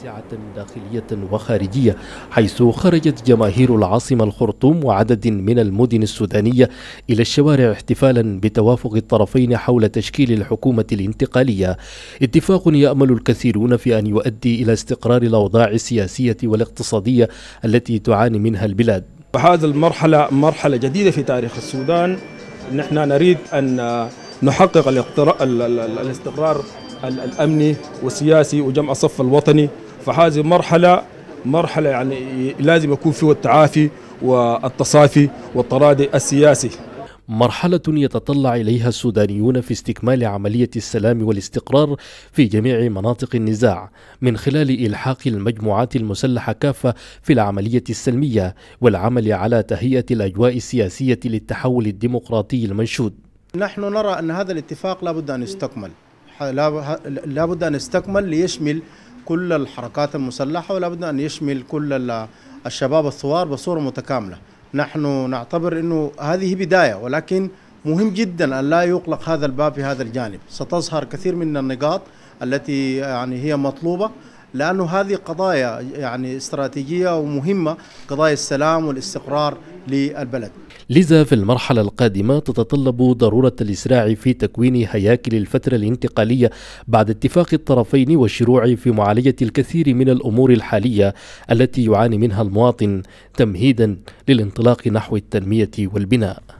واسعة داخلية وخارجية حيث خرجت جماهير العاصمة الخرطوم وعدد من المدن السودانية إلى الشوارع احتفالا بتوافق الطرفين حول تشكيل الحكومة الانتقالية اتفاق يأمل الكثيرون في أن يؤدي إلى استقرار الأوضاع السياسية والاقتصادية التي تعاني منها البلاد هذا المرحلة مرحلة جديدة في تاريخ السودان نحن نريد أن نحقق الاستقرار الامني والسياسي وجمع الصف الوطني فهذه مرحله مرحله يعني لازم يكون فيها التعافي والتصافي والتراضي السياسي مرحلة يتطلع إليها السودانيون في استكمال عملية السلام والاستقرار في جميع مناطق النزاع من خلال إلحاق المجموعات المسلحة كافة في العملية السلمية والعمل على تهيئة الأجواء السياسية للتحول الديمقراطي المنشود. نحن نرى أن هذا الاتفاق لابد أن يستكمل لا بد أن يستكمل ليشمل كل الحركات المسلحة ولا بد أن يشمل كل الشباب الثوار بصورة متكاملة نحن نعتبر أنه هذه بداية ولكن مهم جدا أن لا يغلق هذا الباب في هذا الجانب ستظهر كثير من النقاط التي يعني هي مطلوبة لأنه هذه قضايا يعني استراتيجية ومهمة قضايا السلام والاستقرار للبلد لذا في المرحلة القادمة تتطلب ضرورة الإسراع في تكوين هياكل الفترة الانتقالية بعد اتفاق الطرفين والشروع في معالجة الكثير من الأمور الحالية التي يعاني منها المواطن تمهيدا للانطلاق نحو التنمية والبناء